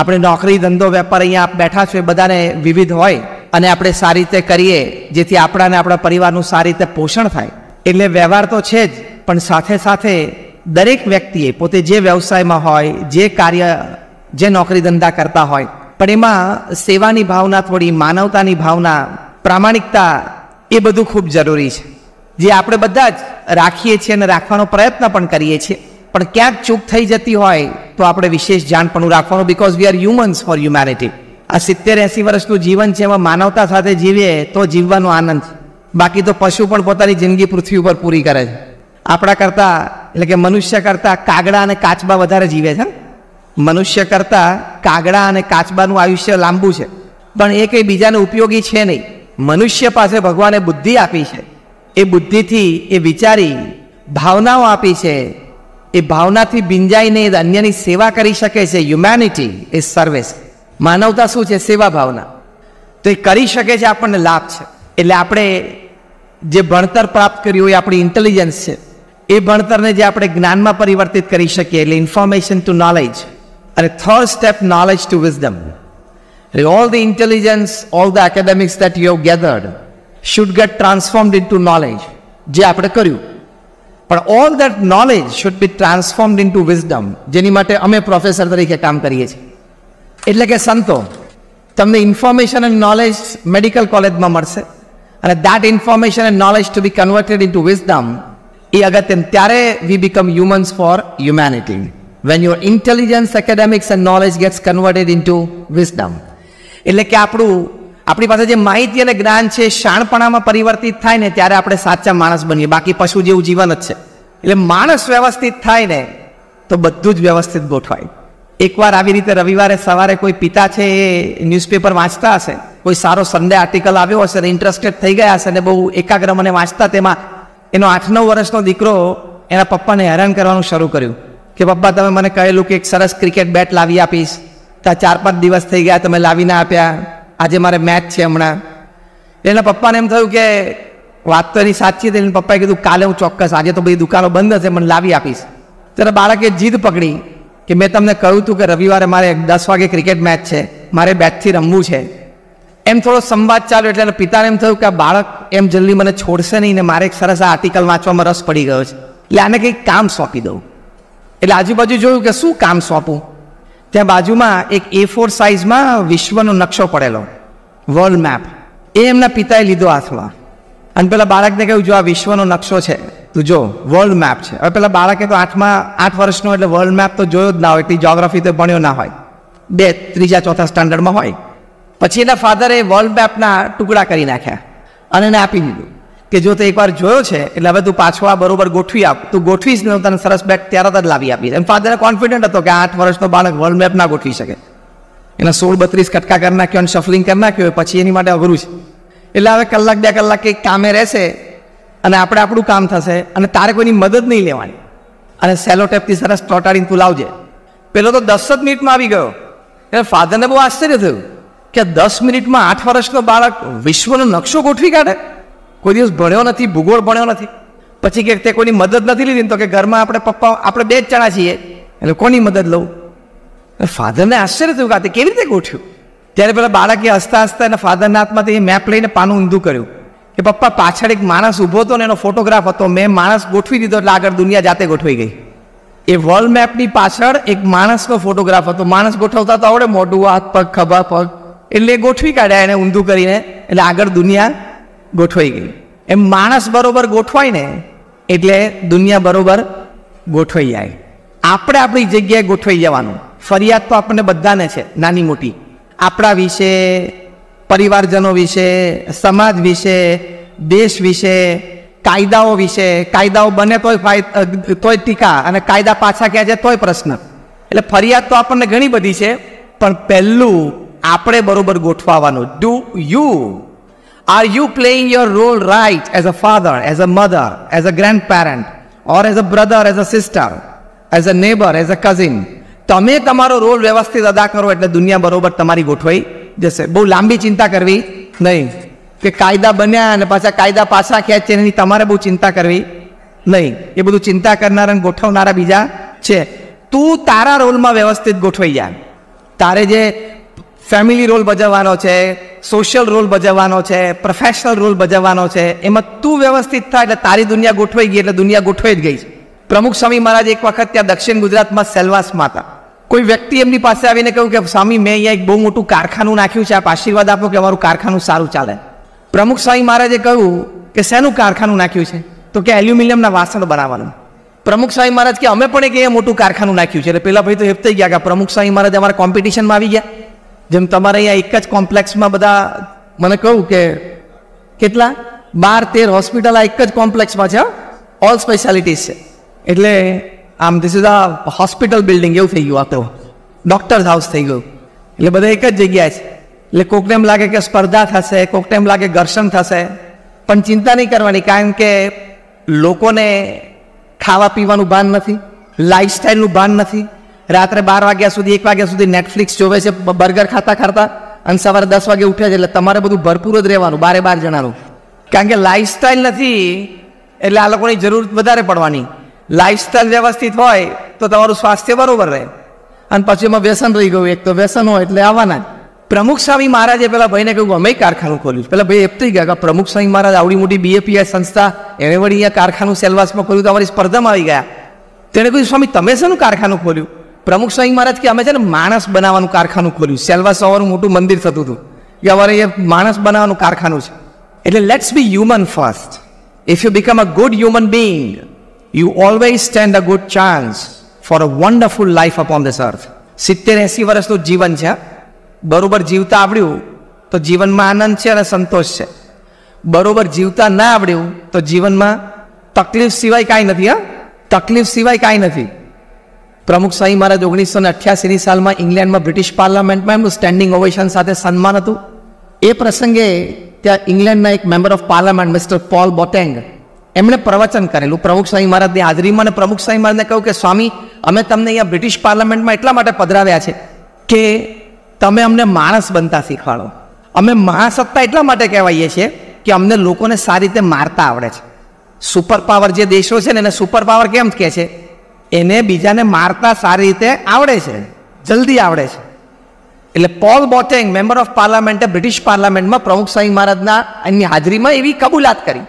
આપણે નોકરી ધંધો વેપાર અહીંયા બેઠા છે બધાને વિવિધ હોય અને આપણે સારી રીતે કરીએ જેથી આપણાને આપણા પરિવારનું સારી રીતે પોષણ થાય એટલે વ્યવહાર તો છે જ પણ સાથે સાથે દરેક વ્યક્તિએ પોતે જે વ્યવસાયમાં હોય જે કાર્ય જે નોકરી ધંધા કરતા હોય પણ એમાં સેવાની ભાવના થોડી માનવતાની ભાવના પ્રામાણિકતા એ બધું ખૂબ જરૂરી છે જે આપણે બધા જ રાખીએ છીએ અને રાખવાનો પ્રયત્ન પણ કરીએ છીએ પણ ક્યાંક ચૂક થઈ જતી હોય તો આપણે વિશેષ જાણપણું રાખવાનું because we are humans for humanity આ સિત્તેર એંસી વર્ષનું જીવન છે એમાં માનવતા સાથે જીવીએ તો જીવવાનો આનંદ બાકી તો પશુ પણ પોતાની જિંદગી પૃથ્વી ઉપર પૂરી કરે છે આપણા કરતાં એટલે કે મનુષ્ય કરતાં કાગડા અને કાચબા વધારે જીવે છે મનુષ્ય કરતાં કાગડા અને કાચબાનું આયુષ્ય લાંબુ છે પણ એ કંઈ બીજાને ઉપયોગી છે નહીં મનુષ્ય પાસે ભગવાને બુદ્ધિ આપી છે એ બુદ્ધિથી એ વિચારી ભાવનાઓ આપી છે એ ભાવનાથી બિંજાઈને એ અન્યની સેવા કરી શકે છે હ્યુમેનિટી એ સર્વિસ માનવતા શું છે સેવા ભાવના તો એ કરી શકે છે આપણને લાભ છે એટલે આપણે જે ભણતર પ્રાપ્ત કર્યું એ આપણી ઇન્ટેલિજન્સ છે એ ભણતરને જે આપણે જ્ઞાનમાં પરિવર્તિત કરી શકીએ એટલે ઇન્ફોર્મેશન ટુ નોલેજ અને third step knowledge to wisdom એટલે all the intelligence all the academics that you have gathered should get transform into knowledge જે આપણે કર્યું પણ all that knowledge should be transformed into wisdom જેની માટે અમે professor તરીકે કામ કરીએ છીએ એટલે કે સંતો તમને ઇન્ફોર્મેશન એન્ડ નોલેજ મેડિકલ કોલેજમાં મળશે અને that information and knowledge to be converted into wisdom એ અગત્યને ત્યારે we become humans for humanity when your intelligence academics and knowledge gets converted into wisdom એટલે કે આપણું આપણી પાસે જે માહિતી અને જ્ઞાન છે શાણપણામાં પરિવર્તિત થાય ને ત્યારે આપણે સાચા માણસ બનીએ બાકી પશુ જેવું જીવન જ છે એટલે માણસ વ્યવસ્થિત થાય ને તો બધું જ વ્યવસ્થિત ગોઠવાય એકવાર આવી રીતે રવિવારે સવારે કોઈ પિતા છે એ ન્યૂઝપેપર વાંચતા હશે કોઈ સારો સંડે આર્ટિકલ આવ્યો હશે ને ઇન્ટરેસ્ટેડ થઈ ગયા હશે ને બહુ એકાગ્ર મને વાંચતા તેમાં એનો આઠ નવ વર્ષનો દીકરો એના પપ્પાને હેરાન કરવાનું શરૂ કર્યું કે પપ્પા તમે મને કહેલું કે એક સરસ ક્રિકેટ બેટ લાવી આપીશ ત્યાં ચાર પાંચ દિવસ થઈ ગયા તમે લાવી ના આપ્યા આજે મારે મેચ છે હમણાં એના પપ્પાને એમ થયું કે વાત તો એની સાચી હતી એને પપ્પાએ કીધું કાલે હું ચોક્કસ આજે તો બધી દુકાનો બંધ હશે મને લાવી આપીશ ત્યારે બાળકે જીદ પકડી કે મેં તમને કહ્યું હતું કે રવિવારે મારે દસ વાગે ક્રિકેટ મેચ છે મારે બેચથી રમવું છે એમ થોડો સંવાદ ચાલ્યો એટલે પિતાને એમ થયું કે આ બાળક એમ જલ્દી મને છોડશે નહીં ને મારે એક સરસ આ આર્ટિકલ વાંચવામાં રસ પડી ગયો છે એટલે આને કંઈક કામ સોંપી દઉં એટલે આજુબાજુ જોયું કે શું કામ સોંપું ત્યાં બાજુમાં એક એ ફોર સાઇઝમાં વિશ્વનો નકશો પડેલો વર્લ્ડ મેપ એ એમના પિતાએ લીધો હાથમાં અને પેલા બાળકને કહ્યું જો આ વિશ્વનો નકશો છે તું જો વર્લ્ડ મેપ છે હવે પેલા બાળકે તો આઠમાં આઠ વર્ષનો એટલે વર્લ્ડ મેપ તો જોયો જ ના હોય એટલી જોગ્રાફી તો ભણ્યો ના હોય બે ત્રીજા ચોથા સ્ટાન્ડર્ડમાં હોય પછી એના ફાધરે વર્લ્ડ મેપના ટુકડા કરી નાખ્યા અને એને આપી દીધું કે જો તે એકવાર જોયો છે એટલે હવે તું પાછો આ બરોબર ગોઠવી આપ તું ગોઠવીશ ને તને સરસ બેગ ત્યારે જ લાવી આપીશ એમ ફાધર કોન્ફિડન્ટ હતો કે આઠ વર્ષનો બાળક વર્લ્ડ મેપ ના ગોઠવી શકે એના સોળ બત્રીસ કટકા કરી નાખ્યો અને શફલિંગ કરી નાખ્યો પછી એની માટે અઘરું છે એટલે હવે કલાક બે કલાક કંઈક કામે રહેશે અને આપણે આપણું કામ થશે અને તારે કોઈની મદદ નહીં લેવાની અને સેલો ટેપથી સરસ ટોટાડીને તું લાવજે પેલો તો દસ જ મિનિટમાં આવી ગયો એટલે ફાધરને બહુ આશ્ચર્ય થયું કે દસ મિનિટમાં આઠ વર્ષનો બાળક વિશ્વનો નકશો ગોઠવી કાઢે કોઈ દિવસ ભણ્યો નથી ભૂગોળ ભણ્યો નથી પછી કે તે કોઈની મદદ નથી લીધી તો કે ઘરમાં આપણે પપ્પા આપણે બે જ ચણા છીએ એટલે કોની મદદ લઉં ફાધરને આશ્ચર્ય થયું કે કેવી રીતે ગોઠ્યું ત્યારે પેલા બાળકે હસતા હસતા એના ફાધરના હાથમાંથી એ મેપ લઈને પાનું ઊંધું કર્યું કે પપ્પા પાછળ એક માણસ ઊભો હતો ને એનો ફોટોગ્રાફ હતો મેં માણસ ગોઠવી દીધો એટલે આગળ દુનિયા જાતે ગોઠવાઈ ગઈ એ વર્લ્ડ મેપની પાછળ એક માણસનો ફોટોગ્રાફ હતો માણસ ગોઠવતા તો આવડે મોઢું હાથ પગ ખભા પગ એટલે ગોઠવી કાઢ્યા એને ઊંધું કરીને એટલે આગળ દુનિયા ગોઠવાઈ ગઈ એમ માણસ બરોબર ગોઠવાય ને એટલે દુનિયા બરોબર ગોઠવાઈ જાય આપણે આપણી જગ્યાએ ગોઠવાઈ જવાનું ફરિયાદ તો આપણને બધાને છે નાની મોટી આપણા વિશે પરિવારજનો વિશે સમાજ વિશે દેશ વિશે કાયદાઓ વિશે કાયદાઓ બને તોય તોય ટીકા અને કાયદા પાછા કહે છે તોય પ્રશ્ન એટલે ફરિયાદ તો આપણને ઘણી બધી છે પણ પહેલું આપણે બરાબર ગોઠવાવાનું do you Are you playing your role right as a father, as a mother, as a grandparent, or as a brother, as a sister, as a neighbor, as a cousin? તમે તમારો રોલ વ્યવસ્થિત અદા કરો એટલે દુનિયા બરોબર તમારી ગોઠવાઈ જશે બહુ લાંબી ચિંતા કરવી નહીં કે કાયદા બન્યા અને પાછા કાયદા પાછા ખેંચે એની તમારે બહુ ચિંતા કરવી નહીં એ બધું ચિંતા કરનારા અને ગોઠવનારા બીજા છે તું તારા રોલમાં વ્યવસ્થિત ગોઠવાઈ જા તારે જે ફેમિલી રોલ બજાવવાનો છે સોશિયલ રોલ ભજવવાનો છે પ્રોફેશનલ રોલ બજાવવાનો છે એમાં તું વ્યવસ્થિત થાય એટલે તારી દુનિયા ગોઠવાઈ ગઈ એટલે દુનિયા ગોઠવાઈ જ ગઈ છે પ્રમુખ સ્વામી મહારાજ એક વખત ત્યાં દક્ષિણ ગુજરાતમાં સેલવાસ માતા કોઈ વ્યક્તિ એમની પાસે આવીને કહ્યું કે સ્વામી મેં અહીંયા એક બહુ મોટું કારખાનું નાખ્યું છે આપ આશીર્વાદ આપો કે અમારું કારખાનું સારું ચાલે પ્રમુખ સ્વામી મહારાજે કહ્યું કે શેનું કારખાનું નાખ્યું છે તો કે એલ્યુમિનિયમના વાસણ બનાવવાનું પ્રમુખ સ્વામી મહારાજ કે અમે પણ એક એ મોટું કારખાનું નાખ્યું છે એટલે પેલા ભાઈ તો હેપ થઈ ગયા કે પ્રમુખ સ્વામી મહારાજ અમારા કોમ્પિટિશનમાં આવી ગયા જેમ તમારે અહીંયા એક જ કોમ્પ્લેક્સમાં બધા મને કહું કે કેટલા બાર તેર હોસ્પિટલ આ એક જ કોમ્પ્લેક્સમાં છે ઓલ સ્પેશિયાલિટીઝ છે એટલે આમ ધીસ ઇઝ આ હોસ્પિટલ બિલ્ડિંગ એવું થઈ ગયું આ તો ડૉક્ટર્સ હાઉસ થઈ ગયું એટલે બધા એક જ જગ્યાએ છે એટલે કોકને એમ લાગે કે સ્પર્ધા થશે કોકને એમ લાગે ઘર્ષણ થશે પણ ચિંતા નહીં કરવાની કારણ કે લોકોને ખાવા પીવાનું ભાન નથી લાઇફસ્ટાઈલનું ભાન નથી રાત્રે બાર વાગ્યા સુધી એક વાગ્યા સુધી નેટફ્લિક્સ જોવે છે બર્ગર ખાતા ખાતા અને સવારે દસ વાગે ઉઠે છે એટલે તમારે બધું ભરપૂર જ રહેવાનું બારે બાર જણાનું કારણ કે લાઈફસ્ટાઈલ નથી એટલે આ લોકોની જરૂર વધારે પડવાની લાઈફસ્ટાઈલ વ્યવસ્થિત હોય તો તમારું સ્વાસ્થ્ય બરાબર રહે અને પછી એમાં વ્યસન રહી ગયું એક તો વ્યસન હોય એટલે આવવાના જ પ્રમુખ સ્વામી મહારાજે પેલા ભાઈને કહ્યું અમે કારખાનું ખોલ્યું પેલા ભાઈ એમ થઈ ગયા કે પ્રમુખ સ્વામી મહારાજ આવડી મોટી બીએપીઆઈ સંસ્થા એણે વળી અહીંયા કારખાનું સેલવાસમાં ખોલ્યું તો અમારી સ્પર્ધામાં આવી ગયા તેણે કહ્યું સ્વામી તમે શેનું કારખાનું ખોલ્યું પ્રમુખ સ્વામી મહારાજ કે અમે છે ને માણસ બનાવવાનું કારખાનું ખોલ્યું સેલવા સવારનું મોટું મંદિર થતું હતું કે અમારે એ માણસ બનાવવાનું કારખાનું છે એટલે let's be human first if you become a good human being you always stand a good chance for a wonderful life upon this earth સિત્તેર એંસી વર્ષનું જીવન છે બરાબર જીવતા આવડ્યું તો જીવનમાં આનંદ છે અને સંતોષ છે બરોબર જીવતા ના આવડ્યું તો જીવનમાં તકલીફ સિવાય કાંઈ નથી હા તકલીફ સિવાય કાંઈ નથી પ્રમુખ સ્વામી મહારાજ ઓગણીસો ને અઠ્યાસીની સાલમાં ઇંગ્લેન્ડમાં બ્રિટિશ પાર્લામેન્ટમાં એમનું સ્ટેન્ડિંગ ઓવેશન સાથે સન્માન હતું એ પ્રસંગે ત્યાં ઇંગ્લેન્ડના એક member of parliament mister Paul Boateng એમણે પ્રવચન કરેલું પ્રમુખ સ્વામી મહારાજની હાજરીમાં અને પ્રમુખ સ્વામી મહારાજને કહ્યું કે સ્વામી અમે તમને અહીંયા બ્રિટિશ પાર્લામેન્ટમાં એટલા માટે પધરાવ્યા છે કે તમે અમને માણસ બનતા શીખવાડો અમે મહાસત્તા એટલા માટે કહેવાઈએ છીએ કે અમને લોકોને સારી રીતે મારતા આવડે છે સુપર પાવર જે દેશો છે ને એને સુપર પાવર કેમ કહે છે એને બીજાને મારતા સારી રીતે આવડે છે જલ્દી આવડે છે એટલે પોલ બોટેંગ મેમ્બર ઓફ પાર્લામેન્ટે બ્રિટિશ પાર્લામેન્ટમાં પ્રમુખ સ્વામી મહારાજના એની હાજરીમાં એવી કબૂલાત કરી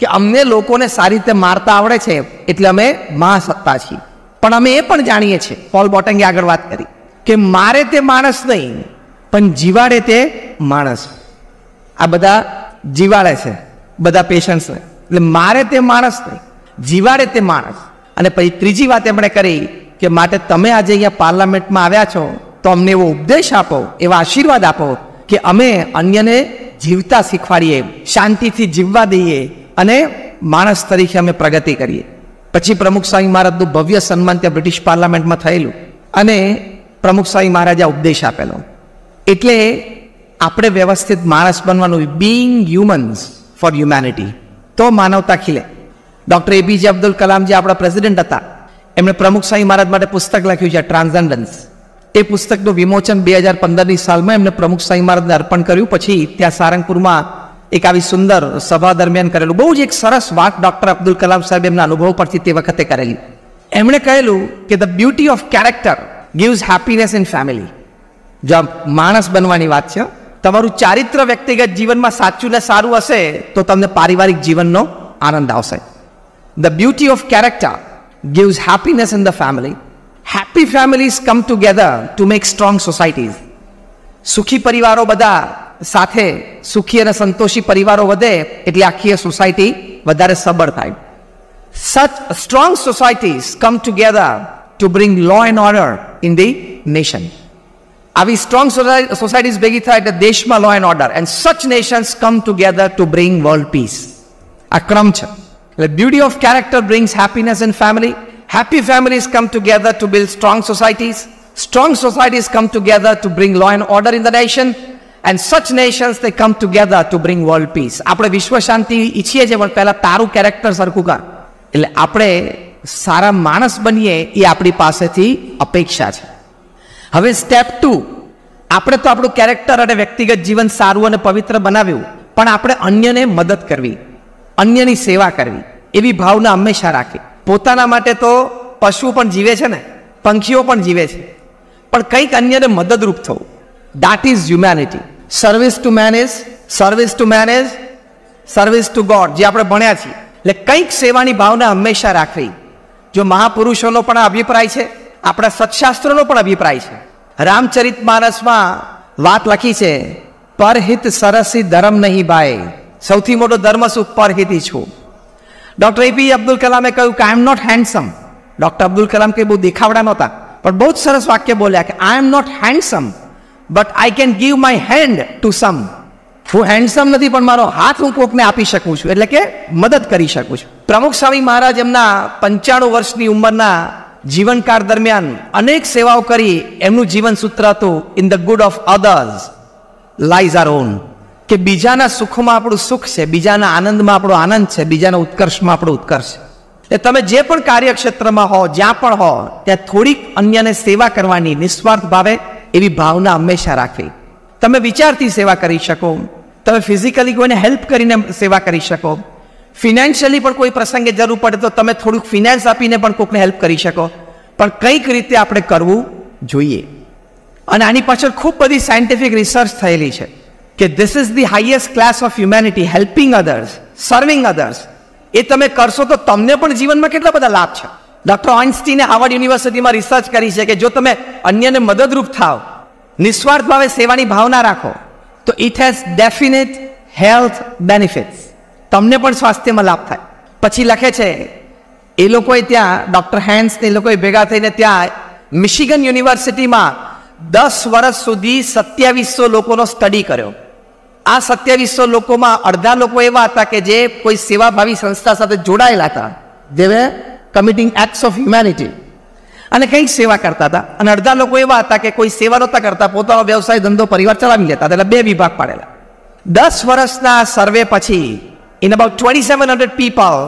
કે અમને લોકોને સારી રીતે મારતા આવડે છે એટલે અમે મહાસત્તા છીએ પણ અમે એ પણ જાણીએ છીએ પોલ બોટેંગે આગળ વાત કરી કે મારે તે માણસ નહીં પણ જીવાડે તે માણસ આ બધા જીવાડે છે બધા પેશન્ટ્સને એટલે મારે તે માણસ નહીં જીવાડે તે માણસ અને પછી ત્રીજી વાત એમણે કરી કે માટે તમે આજે અહીંયા પાર્લામેન્ટમાં આવ્યા છો તો અમને એવો ઉપદેશ આપો એવા આશીર્વાદ આપો કે અમે અન્યને જીવતા શીખવાડીએ શાંતિથી જીવવા દઈએ અને માણસ તરીકે અમે પ્રગતિ કરીએ પછી પ્રમુખ સ્વામી મહારાજનું ભવ્ય સન્માન ત્યાં બ્રિટિશ પાર્લામેન્ટમાં થયેલું અને પ્રમુખ સ્વામી મહારાજે ઉપદેશ આપેલો એટલે આપણે વ્યવસ્થિત માણસ બનવાનું બિંગ હ્યુમન્સ ફોર હ્યુમેનિટી તો માનવતા ખીલે ડૉક્ટર એપીજે અબ્દુલ કલામ જે આપણા પ્રેસિડેન્ટ હતા એમણે પ્રમુખ સ્વામી મહારાજ માટે પુસ્તક લખ્યું છે ટ્રાન્સેન્ડન્સ એ પુસ્તકનું વિમોચન બે હજાર પંદરની સાલમાં એમણે પ્રમુખ સ્વામી મહારાજને અર્પણ કર્યું પછી ત્યાં સારંગપુરમાં એક આવી સુંદર સભા દરમિયાન કરેલું બહુ જ એક સરસ વાત ડૉક્ટર અબ્દુલ કલામ સાહેબ એમના અનુભવ પરથી તે વખતે કરેલી એમણે કહેલું કે the beauty of character gives happiness in family જો માણસ બનવાની વાત છે તમારું ચારિત્ર વ્યક્તિગત જીવનમાં સાચું ને સારું હશે તો તમને પારિવારિક જીવનનો આનંદ આવશે the beauty of character gives happiness in the family. Happy families come together to make strong societies. Sukhi parivaro bada sathe sukhi santoshi parivaro iti itli society vadare sabar thai. Such strong societies come together to bring law and order in the nation. Avi strong societies begi thai the deshma law and order and such nations come together to bring world peace. Akram the beauty of character brings happiness in family. Happy families come together to build strong societies. Strong societies come together to bring law and order in the nation. And such nations તે come together to bring world peace આપણે વિશ્વ શાંતિ ઈચ્છીએ છીએ પણ પહેલાં તારું character સરખું કર એટલે આપણે સારા માણસ બનીએ એ આપણી પાસેથી અપેક્ષા છે હવે સ્ટેપ ટુ આપણે તો આપણું કેરેક્ટર અને વ્યક્તિગત જીવન સારું અને પવિત્ર બનાવ્યું પણ આપણે અન્યને મદદ કરવી અન્યની સેવા કરવી એવી ભાવના હંમેશા રાખે પોતાના માટે તો પશુ પણ જીવે છે ને પંખીઓ પણ જીવે છે પણ કંઈક અન્યને મદદરૂપ થવું that is humanity service to man is service to man is service to God જે આપણે ભણ્યા છીએ એટલે કંઈક સેવાની ભાવના હંમેશા રાખવી જો મહાપુરુષોનો પણ અભિપ્રાય છે આપણા સત્શાસ્ત્રોનો પણ અભિપ્રાય છે રામચરિત માનસમાં વાત લખી છે પરહિત સરસી ધરમ નહીં ભાઈ સૌથી મોટો ધર્મ સુખ પરહિતી છું ડૉક્ટર એપી અબ્દુલ કલામે કહ્યું કે I am not handsome doctor Abdul Kalam કંઈ બહુ દેખાવડા નહોતા પણ બહુ જ સરસ વાક્ય બોલ્યા કે I am not handsome but I can give my hand to some હું હેન્ડસમ નથી પણ મારો હાથ હું કોકને આપી શકું છું એટલે કે મદદ કરી શકું છું પ્રમુખ સ્વામી મહારાજ એમના પંચાણું વર્ષની ઉંમરના જીવનકાળ દરમિયાન અનેક સેવાઓ કરી એમનું જીવન સૂત્ર હતું in the good of others lies our own કે બીજાના સુખમાં આપણું સુખ છે બીજાના આનંદમાં આપણો આનંદ છે બીજાના ઉત્કર્ષમાં આપણો ઉત્કર્ષ છે એ તમે જે પણ કાર્યક્ષેત્રમાં હો જ્યાં પણ હો ત્યાં થોડીક અન્યને સેવા કરવાની નિસ્વાર્થ ભાવે એવી ભાવના હંમેશા રાખવી તમે વિચારથી સેવા કરી શકો તમે ફિઝિકલી કોઈને હેલ્પ કરીને સેવા કરી શકો ફિનાન્શિયલી પણ કોઈ પ્રસંગે જરૂર પડે તો તમે થોડુંક ફિનાન્સ આપીને પણ કોઈકને હેલ્પ કરી શકો પણ કંઈક રીતે આપણે કરવું જોઈએ અને આની પાછળ ખૂબ બધી સાયન્ટિફિક રિસર્ચ થયેલી છે કે this is the highest class of humanity helping others serving others એ તમે કરશો તો તમને પણ જીવનમાં કેટલા બધા લાભ છે ડોક્ટર ઓઇન્સ્ટીને હાર્વર્ડ યુનિવર્સિટીમાં રિસર્ચ કરી છે કે જો તમે અન્યને મદદરૂપ થાવ નિસ્વાર્થ ભાવે સેવાની ભાવના રાખો તો it has definite health benefits તમને પણ સ્વાસ્થ્યમાં લાભ થાય પછી લખે છે એ લોકોએ ત્યાં ડૉક્ટર હેન્સને એ લોકોએ ભેગા થઈને ત્યાં મિશિગન યુનિવર્સિટીમાં દસ વર્ષ સુધી સત્યાવીસો લોકોનો સ્ટડી કર્યો આ સત્યાવીસો લોકોમાં અડધા લોકો એવા હતા કે જે કોઈ સેવાભાવી સંસ્થા સાથે જોડાયેલા હતા જેવે કમિટિંગ એક્ટ્સ ઓફ હ્યુમેનિટી અને કંઈક સેવા કરતા હતા અને અડધા લોકો એવા હતા કે કોઈ સેવા નહોતા કરતા પોતાનો વ્યવસાય ધંધો પરિવાર ચલાવી લેતા એટલે બે વિભાગ પાડેલા દસ વર્ષના સર્વે પછી in about twenty seven hundred people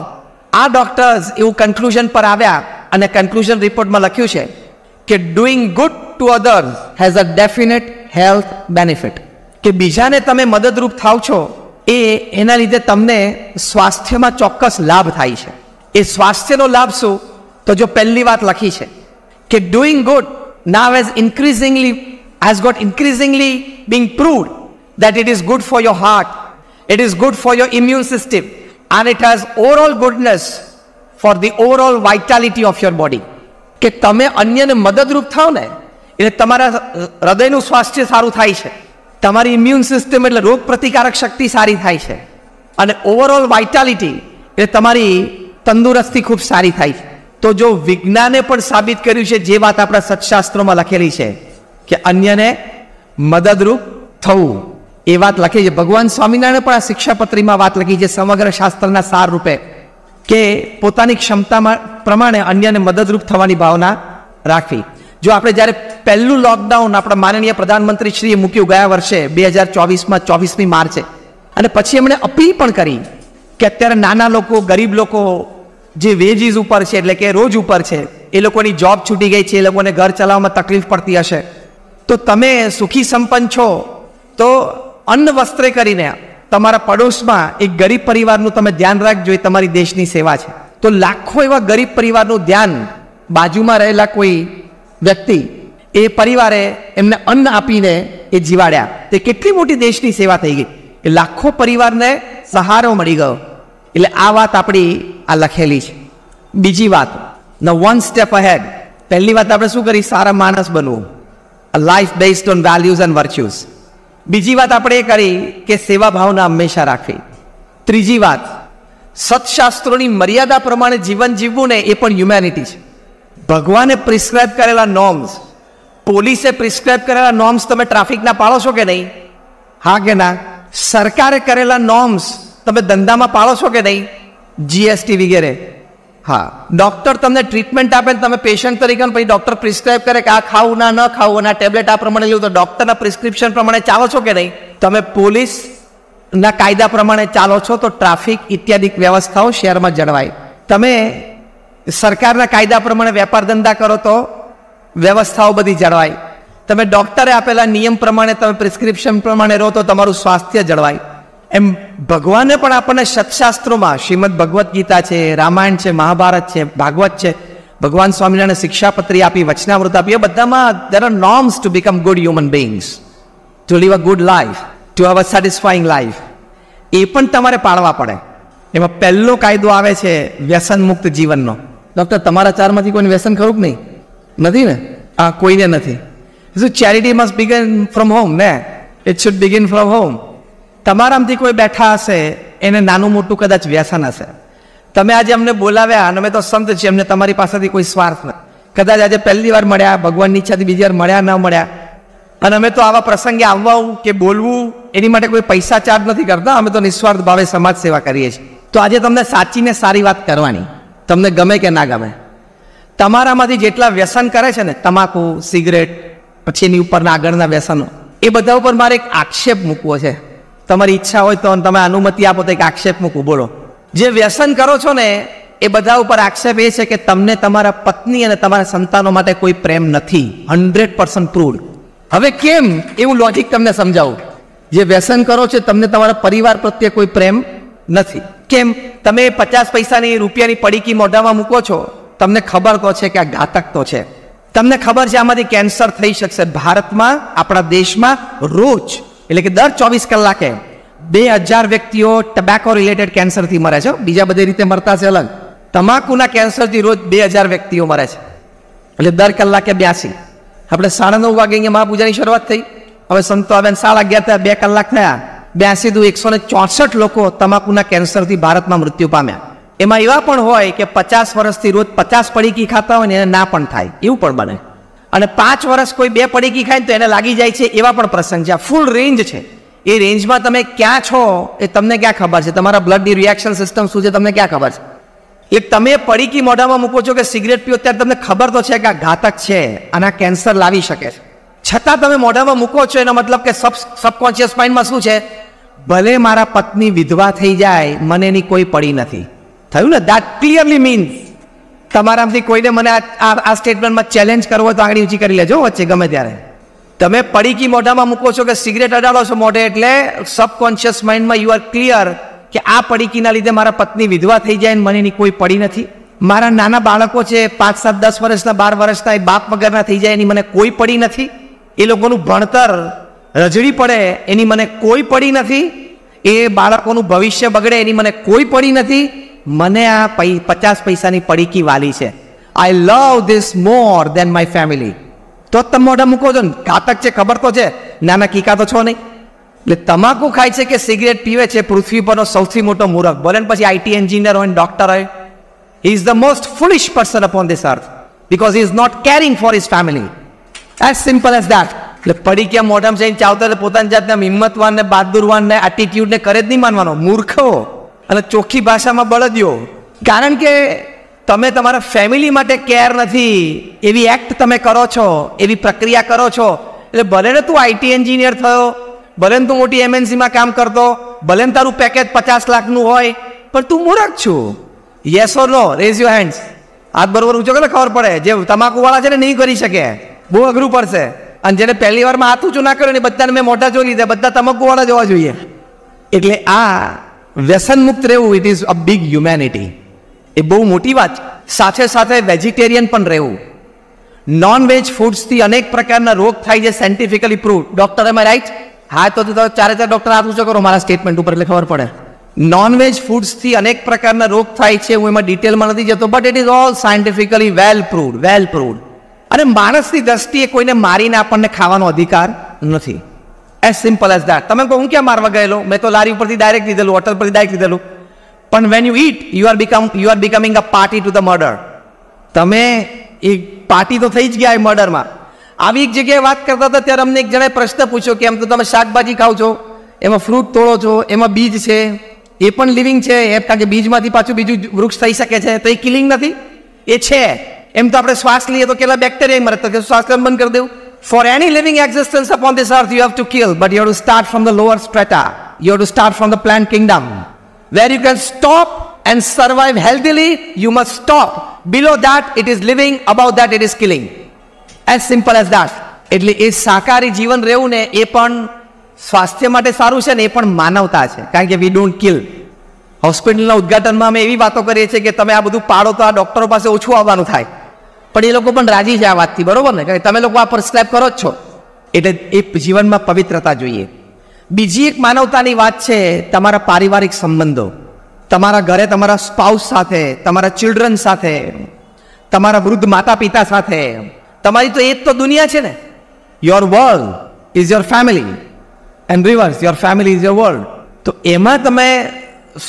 આ ડોક્ટર્સ એવું કન્ક્લુઝન પર આવ્યા અને કન્ક્લુઝન રિપોર્ટમાં લખ્યું છે કે doing good to others has a definite health benefit કે બીજાને તમે મદદરૂપ થાવ છો એ એના લીધે તમને સ્વાસ્થ્યમાં ચોક્કસ લાભ થાય છે એ સ્વાસ્થ્યનો લાભ શું તો જો પહેલી વાત લખી છે કે doing good now as increasingly has got increasingly being proved that it is good for your heart it is good for your immune system and it has overall goodness for the overall vitality of your body કે તમે અન્યને મદદરૂપ થાવ ને એટલે તમારા હૃદયનું સ્વાસ્થ્ય સારું થાય છે તમારી ઇમ્યુન સિસ્ટમ એટલે રોગ પ્રતિકારક શક્તિ સારી થાય છે અને ઓવરઓલ વાઇટાલિટી એટલે તમારી તંદુરસ્તી ખૂબ સારી થાય છે તો જો વિજ્ઞાને પણ સાબિત કર્યું છે જે વાત આપણા સત્શાસ્ત્રોમાં લખેલી છે કે અન્યને મદદરૂપ થવું એ વાત લખી છે ભગવાન સ્વામિનારાયણ પણ આ શિક્ષાપત્રીમાં વાત લખી છે સમગ્ર શાસ્ત્રના સાર રૂપે કે પોતાની ક્ષમતામાં પ્રમાણે અન્યને મદદરૂપ થવાની ભાવના રાખવી જો આપણે જ્યારે પહેલું લોકડાઉન આપણા માનનીય પ્રધાનમંત્રી શ્રીએ મૂક્યું ગયા વર્ષે બે હજાર ચોવીસમાં ચોવીસમી માર્ચે અને પછી એમણે અપીલ પણ કરી કે અત્યારે નાના લોકો ગરીબ લોકો જે વેજીસ ઉપર છે એટલે કે રોજ ઉપર છે એ લોકોની જોબ છૂટી ગઈ છે એ લોકોને ઘર ચલાવવામાં તકલીફ પડતી હશે તો તમે સુખી સંપન્ન છો તો અન્ન વસ્ત્રે કરીને તમારા પડોશમાં એક ગરીબ પરિવારનું તમે ધ્યાન રાખજો એ તમારી દેશની સેવા છે તો લાખો એવા ગરીબ પરિવારનું ધ્યાન બાજુમાં રહેલા કોઈ વ્યક્તિ એ પરિવારે એમને અન્ન આપીને એ જીવાડ્યા તે કેટલી મોટી દેશની સેવા થઈ ગઈ કે લાખો પરિવારને સહારો મળી ગયો એટલે આ વાત આપણી આ લખેલી છે બીજી વાત ન વન સ્ટેપ અહેડ પહેલી વાત આપણે શું કરી સારા માણસ બનવું life based on values and virtues બીજી વાત આપણે એ કરી કે સેવા ભાવના હંમેશા રાખવી ત્રીજી વાત સત્શાસ્ત્રોની મર્યાદા પ્રમાણે જીવન જીવવું ને એ પણ હ્યુમેનિટી છે ભગવાને પ્રિસ્ક્રાઇબ કરેલા નોર્મ્સ પોલીસે પ્રિસ્ક્રાઇબ કરેલા નોર્મ્સ તમે ટ્રાફિકના પાળો છો કે નહીં હા કે ના સરકારે કરેલા નોર્મ્સ તમે ધંધામાં પાળો છો કે નહીં જીએસટી વગેરે હા ડૉક્ટર તમને ટ્રીટમેન્ટ આપે તમે પેશન્ટ તરીકે પછી ડૉક્ટર પ્રિસ્ક્રાઇબ કરે કે આ ખાવું ના ન ખાવું અને આ ટેબ્લેટ આ પ્રમાણે લેવું તો ડૉક્ટરના પ્રિસ્ક્રિપ્શન પ્રમાણે ચાલો છો કે નહીં તમે પોલીસના કાયદા પ્રમાણે ચાલો છો તો ટ્રાફિક ઇત્યાદિક વ્યવસ્થાઓ શહેરમાં જળવાય તમે સરકારના કાયદા પ્રમાણે વેપાર ધંધા કરો તો વ્યવસ્થાઓ બધી જળવાય તમે ડૉક્ટરે આપેલા નિયમ પ્રમાણે તમે પ્રિસ્ક્રિપ્શન પ્રમાણે રહો તો તમારું સ્વાસ્થ્ય જળવાય એમ ભગવાને પણ આપણને સત્શાસ્ત્રોમાં શ્રીમદ ભગવદ્ ગીતા છે રામાયણ છે મહાભારત છે ભાગવત છે ભગવાન સ્વામિનારાયણ શિક્ષાપત્રી આપી વચનાવૃત આપી એ બધામાં there are norms to become good human beings to live a good life to have a satisfying life એ પણ તમારે પાળવા પડે એમાં પહેલો કાયદો આવે છે વ્યસન મુક્ત જીવનનો ડૉક્ટર તમારા ચારમાંથી કોઈને વ્યસન ખરું કે નહીં નથી ને આ કોઈને નથી charity must begin from home ને it should begin from home તમારામાંથી કોઈ બેઠા હશે એને નાનું મોટું કદાચ વ્યસન હશે તમે આજે અમને બોલાવ્યા અને અમે તો સંત છીએ અમને તમારી પાસેથી કોઈ સ્વાર્થ નથી કદાચ આજે પહેલી વાર મળ્યા ભગવાનની ઈચ્છાથી બીજી વાર મળ્યા ન મળ્યા અને અમે તો આવા પ્રસંગે આવવું કે બોલવું એની માટે કોઈ પૈસા ચાર્જ નથી કરતા અમે તો નિઃસ્વાર્થ ભાવે સમાજ સેવા કરીએ છીએ તો આજે તમને સાચીને સારી વાત કરવાની તમને ગમે કે ના ગમે તમારામાંથી જેટલા વ્યસન કરે છે ને તમાકુ સિગરેટ પછી એની ઉપરના આગળના વ્યસનો એ બધા ઉપર મારે એક આક્ષેપ મૂકવો છે તમારી ઈચ્છા હોય તો તમે અનુમતિ આપો તો એક આક્ષેપ મૂકવું બોલો જે વ્યસન કરો છો ને એ બધા ઉપર આક્ષેપ એ છે કે તમને તમારા પત્ની અને તમારા સંતાનો માટે કોઈ પ્રેમ નથી હંડ્રેડ પર્સન્ટ પ્રૂડ હવે કેમ એવું લોજિક તમને સમજાવું જે વ્યસન કરો છો તમને તમારા પરિવાર પ્રત્યે કોઈ પ્રેમ નથી કેમ તમે પચાસ પૈસાની રૂપિયાની પડીકી મોઢામાં મૂકો છો તમને ખબર તો છે કે આ ઘાતક તો છે તમને ખબર છે આમાંથી કેન્સર થઈ શકશે ભારતમાં આપણા દેશમાં રોજ એટલે કે દર ચોવીસ કલાકે બે હજાર વ્યક્તિઓ ટબેકો રિલેટેડ કેન્સરથી મરે છે બીજા બધી રીતે મરતા છે અલગ તમાકુના કેન્સરથી રોજ બે હજાર વ્યક્તિઓ મરે છે એટલે દર કલાકે બ્યાસી આપણે સાડા નવ વાગે અહીંયા મહાપૂજાની શરૂઆત થઈ હવે સંતો આવે સાડા અગિયાર થયા બે કલાક થયા બ્યાસી દુ એકસો ને ચોસઠ લોકો તમાકુના કેન્સરથી ભારતમાં મૃત્યુ પામ્યા એમાં એવા પણ હોય કે પચાસ વર્ષથી રોજ પચાસ પડીકી ખાતા હોય ને એને ના પણ થાય એવું પણ બને અને પાંચ વર્ષ કોઈ બે પડીકી ખાય ને તો એને લાગી જાય છે એવા પણ પ્રસંગ છે આ ફૂલ રેન્જ છે એ રેન્જમાં તમે ક્યાં છો એ તમને ક્યાં ખબર છે તમારા બ્લડની રિએક્શન સિસ્ટમ શું છે તમને ક્યાં ખબર છે એ તમે પડીકી મોઢામાં મૂકો છો કે સિગરેટ પીઓ ત્યારે તમને ખબર તો છે કે આ ઘાતક છે આના કેન્સર લાવી શકે છે છતાં તમે મોઢામાં મૂકો છો એનો મતલબ કે સબ સબકોન્શિયસ માઇન્ડમાં શું છે ભલે મારા પત્ની વિધવા થઈ જાય મને એની કોઈ પડી નથી થયું ને દેટ ક્લિયરલી મીન્સ તમારામાંથી કોઈને મને આ સ્ટેટમેન્ટમાં ચેલેન્જ કરવો હોય તો આંગળી ઊંચી કરી લેજો વચ્ચે ગમે ત્યારે તમે પડીકી મોઢામાં મૂકો છો કે સિગરેટ અડાડો છો મોઢે એટલે સબકોન્શિયસ માઇન્ડમાં યુ આર ક્લિયર કે આ પડીકીના લીધે મારા પત્ની વિધવા થઈ જાય ને મને એની કોઈ પડી નથી મારા નાના બાળકો છે પાંચ સાત દસ વર્ષના બાર વર્ષના એ બાપ વગરના થઈ જાય એની મને કોઈ પડી નથી એ લોકોનું ભણતર રજડી પડે એની મને કોઈ પડી નથી એ બાળકોનું ભવિષ્ય બગડે એની મને કોઈ પડી નથી મને આ પચાસ પૈસાની પડીકી વાલી છે I love this more than my family તો તમે મોઢા મૂકો છો ને ઘાતક છે ખબર તો છે નાના કીકા તો છો નહીં એટલે તમાકુ ખાય છે કે સિગરેટ પીવે છે પૃથ્વી પરનો સૌથી મોટો મૂરખ ભલે પછી આઈટી એન્જિનિયર હોય ડોક્ટર હોય he is the most foolish person upon this earth because he is not caring for his family as simple as that એટલે પડી ક્યાં મોઢામાં જઈને ચાવતા પોતાની જાતના હિંમતવાન ને બહાદુરવાન ને એટીટ્યુડ ને કરે જ નહીં માનવાનો મૂર્ખો અને ચોખ્ખી ભાષામાં બળદિયો કારણ કે તમે તમારા ફેમિલી માટે કેર નથી એવી એક્ટ તમે કરો છો એવી પ્રક્રિયા કરો છો એટલે ભલે ને તું આઈટી એન્જિનિયર થયો ભલે ને તું મોટી એમએનસીમાં કામ કરતો ભલે ને તારું પેકેજ પચાસ લાખનું હોય પણ તું મૂરખ છું yes or no raise you hands હાથ બરોબર ઊંચો કરે ખબર પડે જે તમાકુવાળા છે ને નહીં કરી શકે બહુ અઘરું પડશે અને જેને પહેલી વારમાં હાથ ઊંચું ના કર્યું ને બધાને મેં મોટા જોઈ લીધા બધા તમાકુવાળા જોવા જોઈએ એટલે આ વ્યસનમુક્ત રહેવું it is a big humanity એ બહુ મોટી વાત સાથે સાથે વેજીટેરિયન પણ રહેવું નોન વેજ ફૂડ્સથી અનેક પ્રકારના રોગ થાય છે scientifically prove doctor am right હા તો ચારે ચાર ડૉક્ટર આ પૂછો કરો મારા સ્ટેટમેન્ટ ઉપર એટલે ખબર પડે નોન વેજ ફૂડ્સથી અનેક પ્રકારના રોગ થાય છે હું એમાં ડિટેલમાં નથી જતો but it is all scientifically well proved well proved અને માણસની દ્રષ્ટિએ કોઈને મારીને આપણને ખાવાનો અધિકાર નથી એઝ સિમ્પલ એઝ દેટ તમે કહો હું ક્યાં મારવા ગયેલો મેં તો લારી ઉપરથી ડાયરેક્ટ લીધેલું હોટલ પરથી ડાયરેક્ટ લીધેલું પણ when you eat you are become you are becoming a party to the murder તમે એ પાર્ટી તો થઈ જ ગયા એ મર્ડરમાં આવી એક જગ્યાએ વાત કરતા હતા ત્યારે અમને એક જણાએ પ્રશ્ન પૂછ્યો કે એમ તો તમે શાકભાજી ખાઓ છો એમાં ફ્રૂટ તોડો છો એમાં બીજ છે એ પણ લિવિંગ છે એ કારણ કે બીજમાંથી પાછું બીજું વૃક્ષ થઈ શકે છે તો એ કિલિંગ નથી એ છે એમ તો આપણે શ્વાસ લઈએ તો કેટલા બેક્ટેરિયા મરે તો શ્વાસ બંધ કરી દેવું for any living existence upon this earth, you have to kill, but you have to start from the lower strata. You have to start from the plant kingdom. Where you can stop and survive healthily, you must stop. Below that, it is living, above that, it is killing. As simple as that. એટલે એ શાકાહારી જીવન રહેવું ને એ પણ સ્વાસ્થ્ય માટે સારું છે ને એ પણ માનવતા છે કારણ કે વી ડોન્ટ કિલ હોસ્પિટલના ઉદઘાટનમાં અમે એવી વાતો કરીએ છીએ કે તમે આ બધું પાડો તો આ ડૉક્ટરો પાસે ઓછું આવવાનું થાય પણ એ લોકો પણ રાજી છે આ વાતથી બરાબર ને કે તમે લોકો આ પ્રિસ્ક્રાઇબ કરો જ છો એટલે એ જીવનમાં પવિત્રતા જોઈએ બીજી એક માનવતાની વાત છે તમારા પારિવારિક સંબંધો તમારા ઘરે તમારા સ્પાઉસ સાથે તમારા ચિલ્ડ્રન સાથે તમારા વૃદ્ધ માતા પિતા સાથે તમારી તો એ જ તો દુનિયા છે ને your world is your family and reverse your family is your world તો એમાં તમે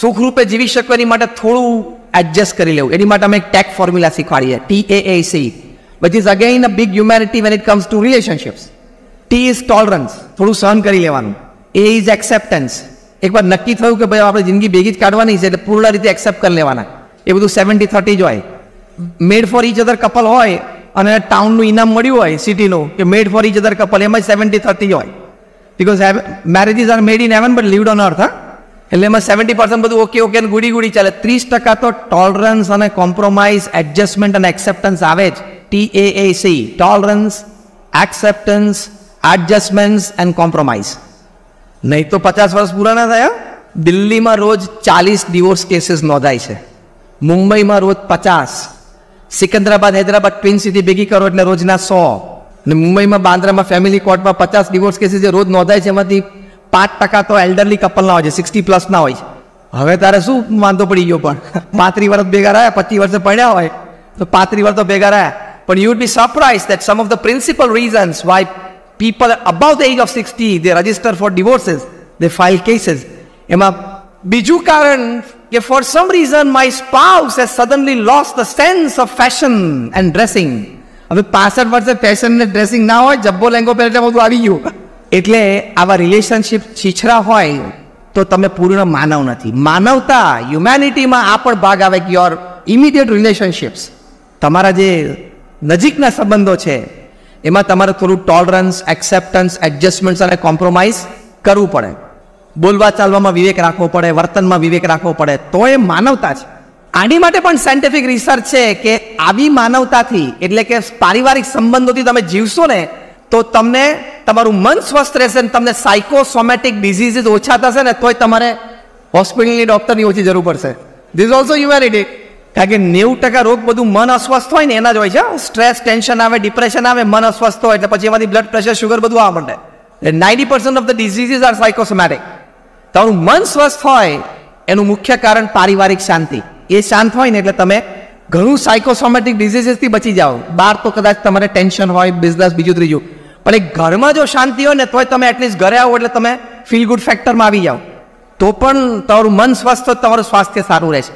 સુખરૂપે જીવી શકવાની માટે થોડું એડજસ્ટ કરી લેવું એની માટે અમે એક ટેક ફોર્મ્યુલા શીખવાડીએ T A A C which is again a big humanity when it comes to relationships T is tolerance થોડું સહન કરી લેવાનું એ ઇઝ એક્સેપ્ટન્સ એકવાર નક્કી થયું કે ભાઈ આપણે જિંદગી ભેગી જ કાઢવાની છે એટલે પૂર્ણ રીતે એક્સેપ્ટ કરી લેવાના એ બધું સેવન્ટી થર્ટી જ હોય made for each other couple હોય અને ટાઉનનું ઇનામ મળ્યું હોય સિટીનું કે made for each other couple એમાં સેવન્ટી થર્ટી જ હોય because marriages are made in heaven but lived on earth હા એટલે એમાં સેવન્ટી પર્સન્ટ બધું ઓકે ઓકે ગુડી ગુડી ચાલે ત્રીસ ટકા તો ટોલરન્સ અને કોમ્પ્રોમાઇઝ એડજસ્ટમેન્ટ અને એક્સેપ્ટન્સ આવે જ T A A C tolerance acceptance adjustments and compromise નહીં તો પચાસ વર્ષ પૂરા ના થયા દિલ્હીમાં રોજ ચાલીસ ડિવોર્સ કેસીસ નોંધાય છે મુંબઈમાં રોજ પચાસ સિકંદરાબાદ હૈદરાબાદ ટ્વિન સિટી ભેગી કરો એટલે રોજના સો અને મુંબઈમાં બાંદ્રામાં ફેમિલી કોર્ટમાં પચાસ ડિવોર્સ કેસીસ જે રોજ નોંધાય છે એમાંથી પાંચ ટકા તો એલ્ડરલી કપલના હોય છે સિક્સટી પ્લસના હોય છે હવે તારે શું વાંધો પડી ગયો પણ પાંત્રી વર્ષ ભેગા રહ્યા પચીસ વર્ષે પડ્યા હોય તો પાંત્રી વર્ષ તો ભેગા રહ્યા પણ you would be surprise that some of the principal reasons why people about the age of sixty they register for divorces they file cases એમાં બીજું કારણ કે for some reason my spouse has suddenly lost the sense of fashion and dressing હવે પાસઠ વર્ષે fashion ને dressing ના હોય જબ્બો લેંગો પહેરે બધું આવી ગયું એટલે આવા રિલેશનશિપ છીછરા હોય તો તમે પૂર્ણ માનવ નથી માનવતા હ્યુમેનિટીમાં આ પણ ભાગ આવે કે યોર ઇમિડિયેટ રિલેશનશિપ્સ તમારા જે નજીકના સંબંધો છે એમાં તમારે થોડું ટોલરન્સ એક્સેપ્ટન્સ એડજસ્ટમેન્ટ્સ અને કોમ્પ્રોમાઇઝ કરવું પડે બોલવા ચાલવામાં વિવેક રાખવો પડે વર્તનમાં વિવેક રાખવો પડે તો એ માનવતા છે આની માટે પણ સાયન્ટિફિક રિસર્ચ છે કે આવી માનવતાથી એટલે કે પારિવારિક સંબંધોથી તમે જીવશો ને તો તમને તમારું મન સ્વસ્થ રહેશે ને તમને સાયકોસોમેટિક ડિઝીઝીસ ઓછા થશે ને તોય તમારે હોસ્પિટલની ડૉક્ટરની ઓછી જરૂર પડશે ધીઝ ઓલ્સો હ્યુમેનિટી કારણ કે નેવું ટકા રોગ બધું મન અસ્વસ્થ હોય ને એના જ હોય છે સ્ટ્રેસ ટેન્શન આવે ડિપ્રેશન આવે મન અસ્વસ્થ હોય એટલે પછી એમાંથી બ્લડ પ્રેશર શુગર બધું આવવા માંડે એટલે ninety percent of the diseases are psychosomatic તમારું મન સ્વસ્થ હોય એનું મુખ્ય કારણ પારિવારિક શાંતિ એ શાંત હોય ને એટલે તમે ઘણું સાયકોસોમેટિક ડિઝીઝીસથી બચી જાઓ બહાર તો કદાચ તમારે ટેન્શન હોય બિઝનેસ બીજું ત્રીજું પણ એ ઘરમાં જો શાંતિ હોય ને તોય તમે એટલીસ્ટ ઘરે આવો એટલે તમે ફીલ ગુડ ફેક્ટરમાં આવી જાઓ તો પણ તમારું મન સ્વસ્થ તમારું સ્વાસ્થ્ય સારું રહેશે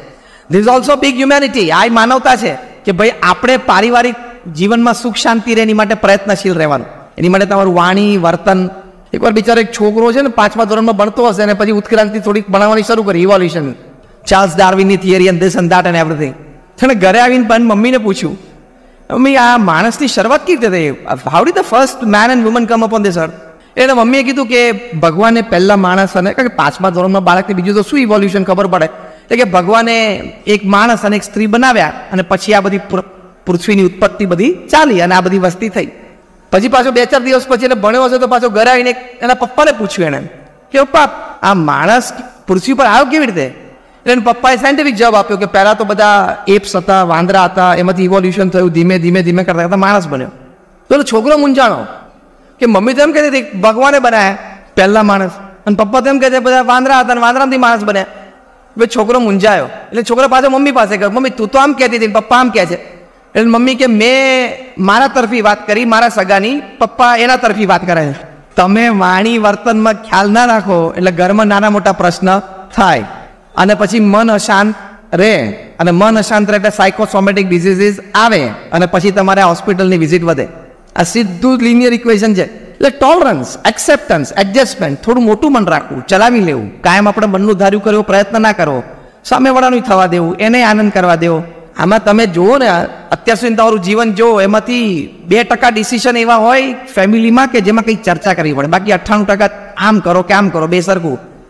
ધીઝ ઓલ્સો બિગ હ્યુમેનિટી આ માનવતા છે કે ભાઈ આપણે પારિવારિક જીવનમાં સુખ શાંતિ રહે એની માટે પ્રયત્નશીલ રહેવાનું એની માટે તમારું વાણી વર્તન એકવાર બિચારો એક છોકરો છે ને પાંચમા ધોરણમાં ભણતો હશે અને પછી ઉત્ક્રાંતિ થોડીક ભણાવવાની શરૂ કરી ઇવોલ્યુશન ચાર્લ્સ ડાર્વિનની theory and this and that and everything છે ને ઘરે આવીને પણ મમ્મીને પૂછ્યું મમ્મી આ માણસની શરૂઆત કેવી રીતે થઈ how did the first man and woman come upon this sir એટલે મમ્મીએ કીધું કે ભગવાને પહેલાં માણસ અને કારણ કે પાંચમા ધોરણમાં બાળકને બીજું તો શું ઇવોલ્યુશન ખબર પડે એટલે કે ભગવાને એક માણસ અને એક સ્ત્રી બનાવ્યા અને પછી આ બધી પૃથ્વીની ઉત્પત્તિ બધી ચાલી અને આ બધી વસ્તી થઈ પછી પાછો બે ચાર દિવસ પછી એને ભણ્યો હશે તો પાછો ઘરે આવીને એના પપ્પાને પૂછ્યું એને કે પપ્પા આ માણસ પૃથ્વી પર આવ્યો કેવી રીતે એટલે પપ્પાએ સાયન્ટિફિક જવાબ આપ્યો કે પહેલાં તો બધા એપ્સ હતા વાંદરા હતા એમાંથી ઇવોલ્યુશન થયું ધીમે ધીમે ધીમે કરતા કરતા માણસ બન્યો તો એટલે છોકરો મૂંઝાણો કે મમ્મી તો એમ કહેતી હતી ભગવાને બનાવ્યા પહેલાં માણસ અને પપ્પા તો એમ કહેતા બધા વાંદરા હતા અને વાંદરાથી માણસ બન્યા હવે છોકરો મૂંઝાયો એટલે છોકરો પાછો મમ્મી પાસે ગયો મમ્મી તું તો આમ કહેતી હતી પપ્પા આમ કહે છે એટલે મમ્મી કે મેં મારા તરફી વાત કરી મારા સગાની પપ્પા એના તરફી વાત કરે તમે વાણી વર્તનમાં ખ્યાલ ના રાખો એટલે ઘરમાં નાના મોટા પ્રશ્ન થાય અને પછી મન અશાંત રહે અને મન અશાંત રહે એટલે સાયકોસોમેટિક ડિઝીઝીસ આવે અને પછી તમારે હોસ્પિટલની વિઝિટ વધે આ સીધું લિનિયર ઇક્વેશન છે એટલે ટોલરન્સ એક્સેપ્ટન્સ એડજસ્ટમેન્ટ થોડું મોટું મન રાખવું ચલાવી લેવું કાયમ આપણે મનનું ધાર્યું કરવો પ્રયત્ન ના કરવો સામેવાળાનું થવા દેવું એને આનંદ કરવા દેવો આમાં તમે જુઓ ને અત્યાર સુધી તમારું જીવન જુઓ એમાંથી બે ટકા ડિસિશન એવા હોય ફેમિલીમાં કે જેમાં કંઈ ચર્ચા કરવી પડે બાકી અઠ્ઠાણું ટકા આમ કરો કે આમ કરો બે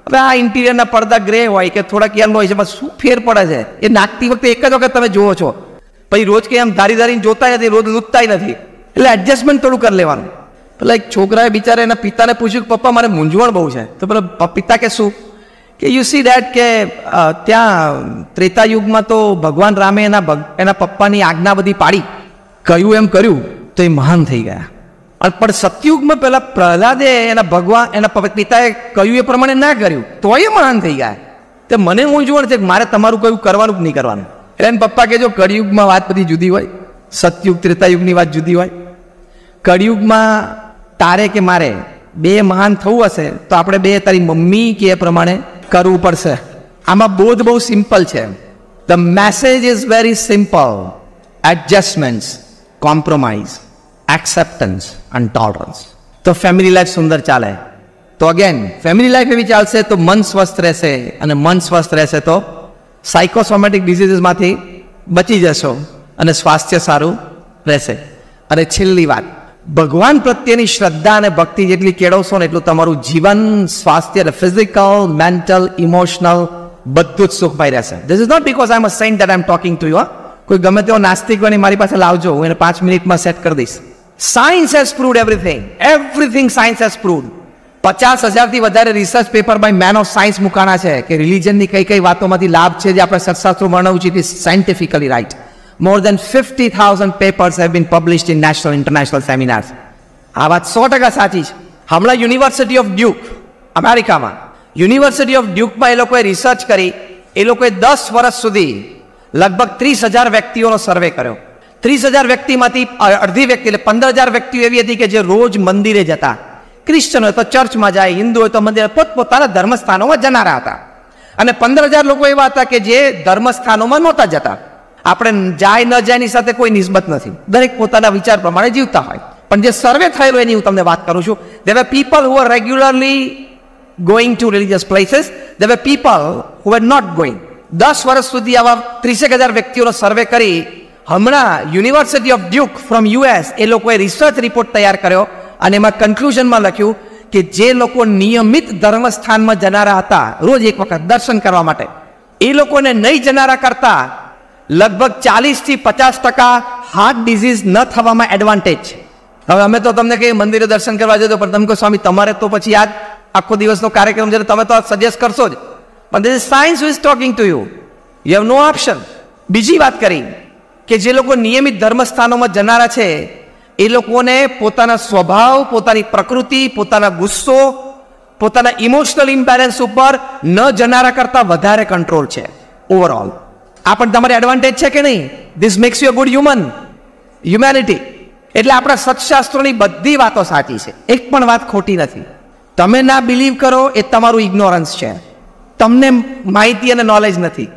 હવે આ ઇન્ટિરિયરના પડદા ગ્રે હોય કે થોડાક યલો હોય છે પણ શું ફેર પડે છે એ નાખતી વખતે એક જ વખત તમે જુઓ છો પછી રોજ કે આમ ધારી ધારીને જોતા નથી રોજ લૂંટતાય નથી એટલે એડજસ્ટમેન્ટ થોડું કરી લેવાનું પેલા એક છોકરાએ બિચારે એના પિતાને પૂછ્યું કે પપ્પા મારે મૂંઝવણ બહુ છે તો પેલા પિતા કે શું કે યુ સી ડેટ કે ત્યાં ત્રેતા યુગમાં તો ભગવાન રામે એના એના પપ્પાની આજ્ઞા બધી પાડી કહ્યું એમ કર્યું તો એ મહાન થઈ ગયા પણ સતયુગમાં પહેલા પ્રહલાદે એના ભગવાન એના પિતાએ કહ્યું એ પ્રમાણે ના કર્યું તો તોય મહાન થઈ ગયા તે મને હું જોવાનું છે મારે તમારું કયું કરવાનું કે નહીં કરવાનું એટલે એમ પપ્પા કહેજો કળિયુગમાં વાત બધી જુદી હોય સત્યુગ ત્રેતાયુગની વાત જુદી હોય કળિયુગમાં તારે કે મારે બે મહાન થવું હશે તો આપણે બે તારી મમ્મી કે એ પ્રમાણે કરવું પડશે આમાં બોધ બહુ સિમ્પલ છે the message is very simple adjustments compromise acceptance and tolerance તો ફેમિલી લાઈફ સુંદર ચાલે તો અગેન ફેમિલી લાઈફ એવી ચાલશે તો મન સ્વસ્થ રહેશે અને મન સ્વસ્થ રહેશે તો સાયકોસોમેટિક ડિઝીઝમાંથી બચી જશો અને સ્વાસ્થ્ય સારું રહેશે અને છેલ્લી વાત ભગવાન પ્રત્યેની શ્રદ્ધા અને ભક્તિ જેટલી કેળવશો ને એટલું તમારું જીવન સ્વાસ્થ્ય અને ફિઝિકલ મેન્ટલ ઇમોશનલ બધું જ સુખમય રહેશે this is not because I am a saint that I am talking to you કોઈ ગમે તેવો નાસ્તિક હોય મારી પાસે લાવજો હું એને પાંચ મિનિટમાં સેટ કરી દઈશ science has proved everything everything science has proved પચાસ હજારથી વધારે research paper by man of science મુકાના છે કે રિલિજનની કઈ કઈ વાતોમાંથી લાભ છે જે આપણે સત્શાસ્ત્રો વર્ણવું છે scientifically right more than fifty thousand papers have been publish in national international seminars આ વાત સો ટકા સાચી છે હમણાં યુનિવર્સિટી ઓફ ડ્યુક અમેરિકામાં યુનિવર્સિટી ઓફ ડ્યુકમાં એ લોકોએ રિસર્ચ કરી એ લોકોએ દસ વર્ષ સુધી લગભગ ત્રીસ હજાર વ્યક્તિઓનો સર્વે કર્યો ત્રીસ હજાર વ્યક્તિમાંથી અડધી વ્યક્તિ એટલે પંદર હજાર વ્યક્તિઓ એવી હતી કે જે રોજ મંદિરે જતા ક્રિશ્ચન હોય તો ચર્ચમાં જાય હિન્દુ હોય તો મંદિર પોતપોતાના ધર્મસ્થાનોમાં જનારા હતા અને પંદર હજાર લોકો એવા હતા કે જે ધર્મસ્થાનોમાં નહોતા જતા આપણે જાય ન જાયની સાથે કોઈ નિસ્બત નથી દરેક પોતાના વિચાર પ્રમાણે જીવતા હોય પણ જે સર્વે થયેલો એની હું તમને વાત કરું છું there are people who are regularly going to religious places there are people who are not going દસ વર્ષ સુધી આવા ત્રીસેક હજાર વ્યક્તિઓનો સર્વે કરી હમણાં university of Duke from US એ લોકોએ રિસર્ચ રિપોર્ટ તૈયાર કર્યો અને એમાં કન્ક્લુઝનમાં લખ્યું કે જે લોકો નિયમિત ધર્મસ્થાનમાં જનારા હતા રોજ એક વખત દર્શન કરવા માટે એ લોકોને નહીં જનારા કરતા લગભગ ચાલીસથી પચાસ ટકા હાર્ટ ડિઝીઝ ન થવામાં એડવાન્ટેજ છે હવે અમે તો તમને કહીએ મંદિરે દર્શન કરવા જતો પણ તમે કહો સ્વામી તમારે તો પછી આજ આખો દિવસનો કાર્યક્રમ જ્યારે તમે તો સજેસ્ટ કરશો જ પણ this science is talking to you you have no option બીજી વાત કરી કે જે લોકો નિયમિત ધર્મસ્થાનોમાં જનારા છે એ લોકોને પોતાના સ્વભાવ પોતાની પ્રકૃતિ પોતાના ગુસ્સો પોતાના ઇમોશનલ ઇમ્બેલેન્સ ઉપર ન જનારા કરતાં વધારે કંટ્રોલ છે ઓવરઓલ આ પણ તમારી એડવાન્ટેજ છે કે નહીં this makes you a good human humanity એટલે આપણા સત્શાસ્ત્રોની બધી વાતો સાચી છે એક પણ વાત ખોટી નથી તમે ના બિલીવ કરો એ તમારું ઇગ્નોરન્સ છે તમને માહિતી અને નોલેજ નથી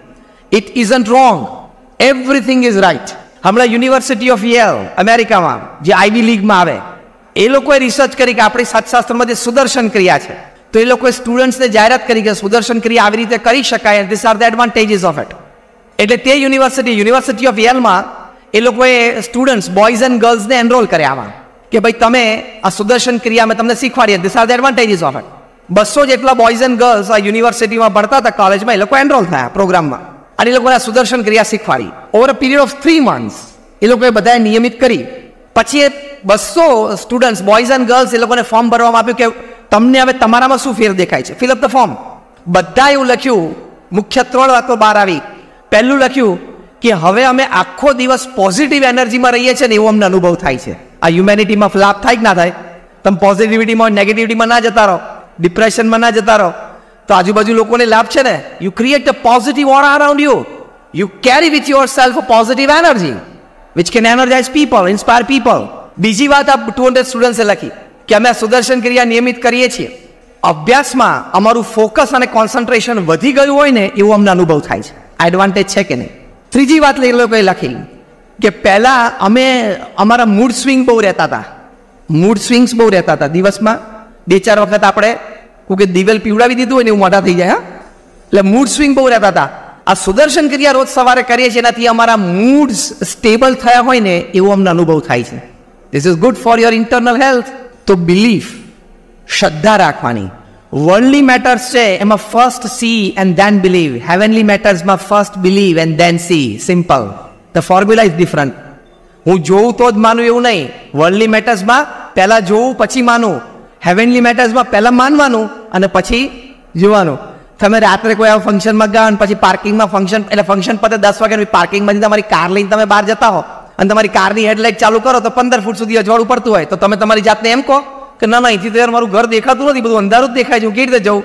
it isn't wrong everything is right હમણાં યુનિવર્સિટી ઓફ યેલ અમેરિકામાં જે આઈવી લીગમાં આવે એ લોકોએ રિસર્ચ કરી કે આપણી શાસ્ત્રમાં જે સુદર્શન ક્રિયા છે તો એ લોકોએ સ્ટુડન્ટ્સને જાહેરાત કરી કે સુદર્શન ક્રિયા આવી રીતે કરી શકાય this are the advantages of it એટલે તે યુનિવર્સિટી યુનિવર્સિટી ઓફ યેલમાં એ લોકોએ સ્ટુડન્ટ્સ બોયઝ એન્ડ ગર્લ્સને એનરોલ કર્યા આમાં કે ભાઈ તમે આ સુદર્શન ક્રિયા મેં તમને શીખવાડીએ this are the advantages of it બસો જેટલા બોયઝ એન્ડ ગર્લ્સ આ યુનિવર્સિટીમાં ભણતા હતા કોલેજમાં એ લોકો એનરોલ થયા પ્રોગ્રામમાં અને એ લોકોને સુદર્શન ક્રિયા શીખવાડી over a period of three months એ લોકોએ બધાએ નિયમિત કરી પછી એ બસો સ્ટુડન્ટ્સ બોયઝ એન્ડ ગર્લ્સ એ લોકોને ફોર્મ ભરવામાં આપ્યું કે તમને હવે તમારામાં શું ફેર દેખાય છે ફિલઅપ ધ ફોર્મ બધા એવું લખ્યું મુખ્ય ત્રણ વાતો બહાર આવી પહેલું લખ્યું કે હવે અમે આખો દિવસ પોઝિટિવ એનર્જીમાં રહીએ છીએ ને એવું અમને અનુભવ થાય છે આ હ્યુમેનિટીમાં લાભ થાય કે ના થાય તમે પોઝિટિવિટીમાં નેગેટિવિટીમાં ના જતા રહો ડિપ્રેશનમાં ના જતા રહો તો આજુબાજુ લોકોને લાભ છે ને you create a positive aura around you you carry with yourself a positive energy which can energize people inspire people બીજી વાત આ ટુ હંડ્રેડ સ્ટુડન્ટ્સે લખી કે અમે સુદર્શન ક્રિયા નિયમિત કરીએ છીએ અભ્યાસમાં અમારું ફોકસ અને કોન્સન્ટ્રેશન વધી ગયું હોય ને એવો અમને અનુભવ થાય છે એડવાન્ટેજ છે કે નહીં ત્રીજી વાત એ લોકોએ લખી કે પહેલાં અમે અમારા મૂડ સ્વિંગ બહુ રહેતા હતા મૂડ સ્વિંગ્સ બહુ રહેતા હતા દિવસમાં બે ચાર વખત આપણે કે દિવેલ પીવડાવી દીધું હોય ને હું મોટા થઈ જાય હા એટલે મૂડ સ્વિંગ બહુ રહેતા હતા આ સુદર્શન ક્રિયા રોજ સવારે કરીએ છીએ એનાથી અમારા મૂડ્સ સ્ટેબલ થયા હોય ને એવો અમને અનુભવ થાય છે this is good for your internal health તો બિલીફ શ્રદ્ધા રાખવાની વર્લ્ડલી મેટર્સ છે એમાં first see and then believe heavenly મેટર્સમાં first believe and then see simple the formula is different હું જોઉં તો જ માનું એવું નહીં વર્લ્ડલી મેટર્સમાં પહેલાં જોઉં પછી માનું હેવનલી મેટર્સમાં પહેલાં માનવાનું અને પછી જોવાનું તમે રાત્રે કોઈ આવા ફંક્શનમાં ગયા અને પછી પાર્કિંગમાં ફંક્શન એટલે ફંક્શન પતે દસ વાગે પાર્કિંગમાંથી તમારી કાર લઈને તમે બહાર જતા હો અને તમારી કારની હેડલાઇટ ચાલુ કરો તો પંદર ફૂટ સુધી અજવાળું પડતું હોય તો તમે તમારી જાતને એમ કહો કે ના ના અહીંથી તો યાર મારું ઘર દેખાતું નથી બધું અંધારું જ દેખાય છે હું કેવી રીતે જઉં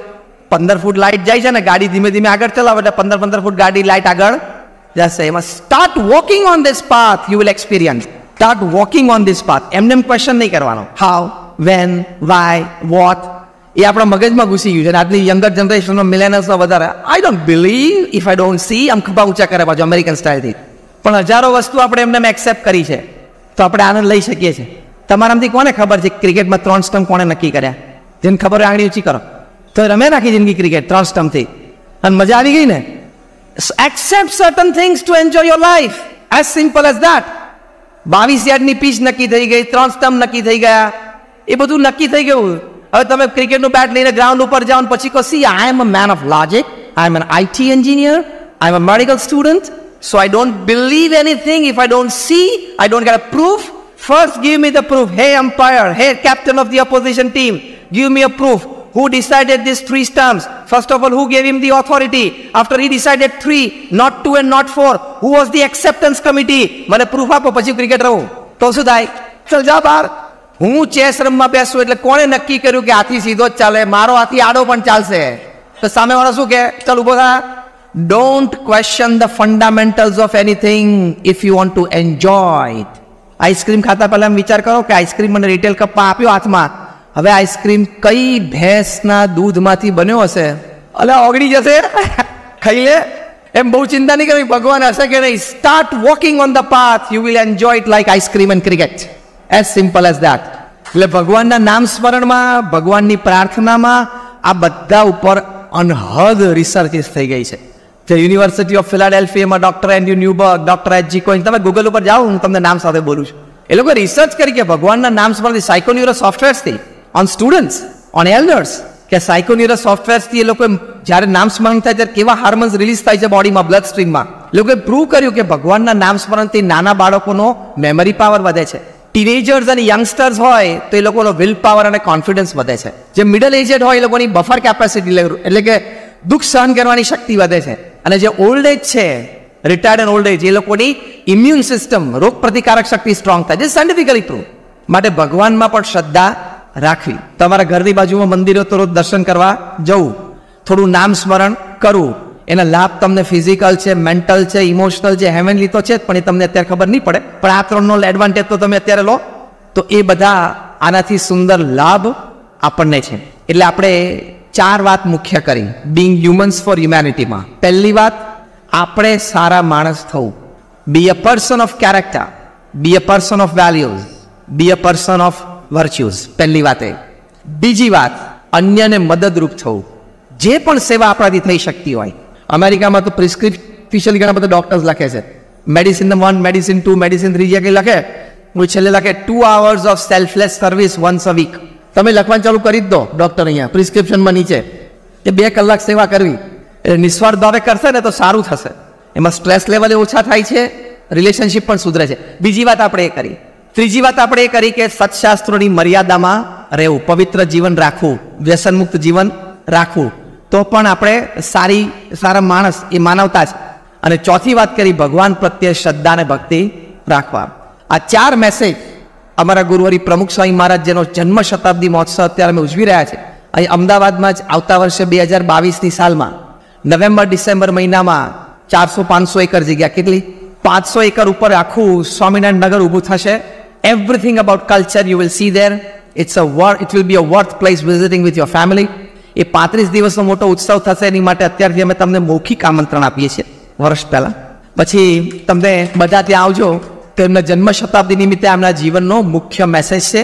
પંદર ફૂટ લાઇટ જાય છે ને ગાડી ધીમે ધીમે આગળ ચલાવે એટલે પંદર પંદર ફૂટ ગાડી લાઇટ આગળ જશે એમાં start walking on this path you will experience start walking on this path એમને એમ ક્વેશ્ચન નહીં કરવાનો હાવ વેન વાય વોટ એ આપણા મગજમાં ઘૂસી ગયું છે અને આજની યંગર જનરેશનમાં મિલેનર્સનો વધારે I don't believe if I don't see આમ ખભા ઊંચા કરે પાછું અમેરિકન સ્ટાઇલથી પણ હજારો વસ્તુ આપણે એમને એક્સેપ્ટ કરી છે તો આપણે આનંદ લઈ શકીએ છીએ તમારામાંથી કોને ખબર છે ક્રિકેટમાં ત્રણ સ્ટમ્પ કોણે નક્કી કર્યા જેને ખબર હોય આંગળી ઊંચી કરો તો રમે નાખી જિંદગી ક્રિકેટ ત્રણ સ્ટમ્પથી અને મજા આવી ગઈ ને accept certain things to enjoy your life as simple as that બાવીસ યાર્ડની પીચ નક્કી થઈ ગઈ ત્રણ સ્ટમ્પ નક્કી થઈ ગયા એ બધું નક્કી થઈ ગયું હવે તમે ક્રિકેટનું બેટ લઈને ગ્રાઉન્ડ ઉપર જાઓ પછી કહો see I am a man of logic I am an IT engineer I am a medical student so I don't believe anything if I don't see I don't get a proof first give me the proof hey umpire hey captain of the opposition team give me a proof who decided these three terms? First of all who gave him the authority After he decided three not two and not four who was the acceptance committee? મને proof આપો પછી cricket રમું તો શું થાય ચલ જા બહાર હું ચેસ રમવા બેસું એટલે કોણે નક્કી કર્યું કે હાથી સીધો જ ચાલે મારો હાથી આડો પણ ચાલશે તો સામેવાળા શું કે ચાલ ઉભો થા don't question the fundamentals of anything if you want to enjoy it ice cream ખાતા પહેલા વિચાર કરો કે આઈસ્ક્રીમ મને રિટેલ કપમાં આપ્યો હાથમાં હવે આઈસ્ક્રીમ કઈ ભેંસના દૂધમાંથી બન્યો હશે અલા ઓગળી જશે ખાઈ લે એમ બહુ ચિંતા નહીં કરવી ભગવાન હશે કે નહીં start walking on the path you will enjoy it like ice cream and cricket as simple as that એટલે ભગવાનના નામ સ્મરણમાં ભગવાનની પ્રાર્થનામાં આ બધા ઉપર અનહદ રિસર્ચિસ થઈ ગઈ છે જે યુનિવર્સિટી ઓફ ફિલાડેલ્ફિયામાં doctor Andrew Newberg doctor H G કોઈ તમે ગૂગલ ઉપર જાઓ હું તમને નામ સાથે બોલું છું એ લોકો રિસર્ચ કરી કે ભગવાનના નામ સ્મરણથી સાયકોન્યુરો સોફ્ટવેરથી ઓન સ્ટુડન્ટ્સ ઓન એલ્ડર્સ કે સાયકોન્યુરસ સોફ્ટવેરથી એ લોકો જ્યારે નામ સ્મરણ થાય ત્યારે કેવા હાર્મોન્સ રિલીઝ થાય છે બોડીમાં બ્લડ સ્ટ્રીમમાં એ લોકોએ પ્રૂવ કર્યું કે ભગવાનના નામ સ્મરણથી નાના બાળકોનો મેમરી પાવર વધે છે ટીનેજર્સ અને યંગસ્ટર્સ હોય તો એ લોકોનો વિલ પાવર અને કોન્ફિડન્સ વધે છે જે મિડલ એજેડ હોય એ લોકોની બફર કેપેસિટી એટલે કે દુઃખ સહન કરવાની શક્તિ વધે છે અને જે ઓલ્ડ એજ છે રિટાયર્ડ એન્ડ ઓલ્ડ એજ એ લોકોની ઇમ્યુન સિસ્ટમ રોગ પ્રતિકારક શક્તિ સ્ટ્રોંગ થાય છે સાયન્ટિફિકલી પ્રૂવ માટે ભગવાનમાં પણ શ્રદ્ધા રાખવી તમારા ઘરની બાજુમાં મંદિરો તો રોજ દર્શન કરવા જવું થોડું નામ સ્મરણ કરવું એના લાભ તમને ફિઝિકલ છે મેન્ટલ છે ઇમોશનલ છે હેવનલી તો છે જ પણ એ તમને અત્યારે ખબર નહીં પડે પણ આ ત્રણનો એડવાન્ટેજ તો તમે અત્યારે લો તો એ બધા આનાથી સુંદર લાભ આપણને છે એટલે આપણે ચાર વાત મુખ્ય કરી બિંગ હ્યુમન્સ ફોર હ્યુમેનિટીમાં પહેલી વાત આપણે સારા માણસ થવું be a person of character be a person of values be a person of virtues પહેલી વાત એ બીજી વાત અન્યને મદદરૂપ થવું જે પણ સેવા આપણાથી થઈ શકતી હોય અમેરિકામાં તો પ્રિસ્ક્રિપ્શન ઘણા બધા ડૉક્ટર્સ લખે છે medicine one medicine two medicine three જે કંઈ લખે હું છેલ્લે લખે two hours of selfless service once a week તમે લખવાનું ચાલુ કરી જ દો ડૉક્ટર અહીંયા પ્રિસ્ક્રિપ્શનમાં નીચે કે બે કલાક સેવા કરવી એટલે નિસ્વાર્થ ભાવે કરશે ને તો સારું થશે એમાં સ્ટ્રેસ લેવલ ઓછા થાય છે રિલેશનશિપ પણ સુધરે છે બીજી વાત આપણે એ કરી ત્રીજી વાત આપણે એ કરી કે સત્શાસ્ત્રોની મર્યાદામાં રહેવું પવિત્ર જીવન રાખવું વ્યસનમુક્ત જીવન રાખવું તો પણ આપણે સારી સારા માણસ એ માનવતા છે અને ચોથી વાત કરી ભગવાન પ્રત્યે શ્રદ્ધા અને ભક્તિ રાખવા આ ચાર મેસેજ અમારા ગુરુવરી પ્રમુખ સ્વામી મહારાજ જેનો જન્મ શતાબ્દી મહોત્સવ અત્યારે અમે ઉજવી રહ્યા છે અહીં અમદાવાદમાં જ આવતા વર્ષે બે હજાર બાવીસની સાલમાં નવેમ્બર ડિસેમ્બર મહિનામાં ચારસો પાંચસો એકર જગ્યા કેટલી પાંચસો એકર ઉપર આખું સ્વામિનારાયણ નગર ઊભું થશે everything about culture you will see there it's a worth it will be a worth place visiting with your family એ પાંત્રીસ દિવસનો મોટો ઉત્સવ થશે એની માટે અત્યારથી અમે તમને મૌખિક આમંત્રણ આપીએ છીએ વર્ષ પહેલાં પછી તમને બધા ત્યાં આવજો તેમના જન્મ શતાબ્દી નિમિત્તે એમના જીવનનો મુખ્ય મેસેજ છે